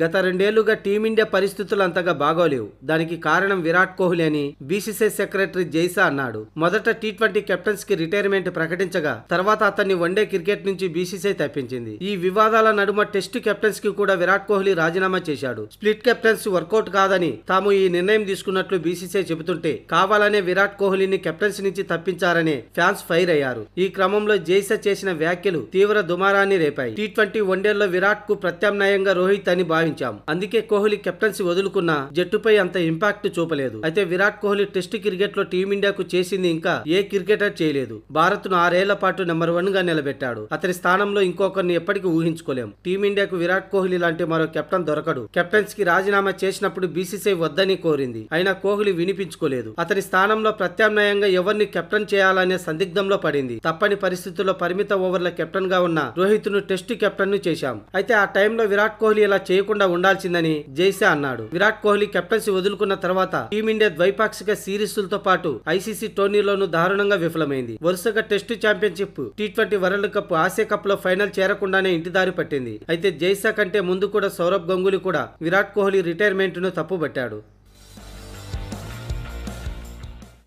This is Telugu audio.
గత రెండేళ్లుగా టీమిండియా పరిస్థితులు అంతగా బాగోలేవు దానికి కారణం విరాట్ కోహ్లీ అని బీసీసీ సెక్రటరీ జైసా అన్నాడు మొదట టీ ట్వంటీ కెప్టెన్స్ కి రిటైర్మెంట్ ప్రకటించగా తర్వాత అతన్ని వన్డే క్రికెట్ నుంచి బీసీసీ తప్పించింది ఈ వివాదాల నడుమ టెస్ట్ కెప్టెన్స్ కి కూడా విరాట్ కోహ్లీ రాజీనామా చేశాడు స్ప్లిట్ కెప్టెన్స్ వర్కౌట్ కాదని తాము ఈ నిర్ణయం తీసుకున్నట్లు బీసీసీ చెబుతుంటే కావాలనే విరాట్ కోహ్లీని కెప్టెన్స్ నుంచి తప్పించారని ఫ్యాన్స్ ఫైర్ అయ్యారు ఈ క్రమంలో జైసా చేసిన వ్యాఖ్యలు తీవ్ర దుమారాన్ని రేపాయి టీ ట్వంటీ వన్డేల్లో విరాట్ కు ప్రత్యామ్నాయంగా రోహిత్ అని భావించాం అందుకే కోహ్లీ కెప్టెన్సీ వదులుకున్న జట్టుపై అంత ఇంపాక్ట్ చూపలేదు అయితే విరాట్ కోహ్లీ టెస్ట్ క్రికెట్ లో టీమిండియాకు చేసింది ఇంకా ఏ క్రికెటర్ చేయలేదు భారత్ ను ఆరేళ్ల పాటు నెంబర్ వన్ గా నిలబెట్టాడు అతని స్థానంలో ఇంకొకరిని ఎప్పటికీ ఊహించుకోలేం టీమిండియాకు విరాట్ కోహ్లీ లాంటి మరో కెప్టెన్ దొరకడు కెప్టెన్స్ కి రాజీనామా చేసినప్పుడు బీసీసీఐ వద్దని కోరింది అయినా కోహ్లీ వినిపించుకోలేదు అతని స్థానంలో ప్రత్యామ్నాయంగా ఎవరిని కెప్టెన్ చేయాలనే సందిగ్ధంలో పడింది తప్పని పరిస్థితుల్లో పరిమిత ఓవర్ల కెప్టెన్ గా ఉన్న రోహిత్ ను టెస్ట్ కెప్టెన్ ను చేశాం అయితే ఆ టైంలో విరాట్ కోహ్లీ ఇలా చేయకుండా లేకుండా ఉండాల్సిందని జైసే అన్నాడు విరాట్ కోహ్లీ కెప్టెన్సీ వదులుకున్న తర్వాత టీమిండియా ద్వైపాక్షిక సిరీస్లతో పాటు ఐసీసీ టోర్నీలోనూ దారుణంగా విఫలమైంది వరుసగా test championship T twenty world cup Asia cup లో ఫైనల్ చేరకుండానే ఇంటి దారి పట్టింది అయితే జైసా కంటే ముందు కూడా సౌరభ్ గంగూలీ కూడా విరాట్ కోహ్లీ రిటైర్మెంట్ ను తప్పుబట్టాడు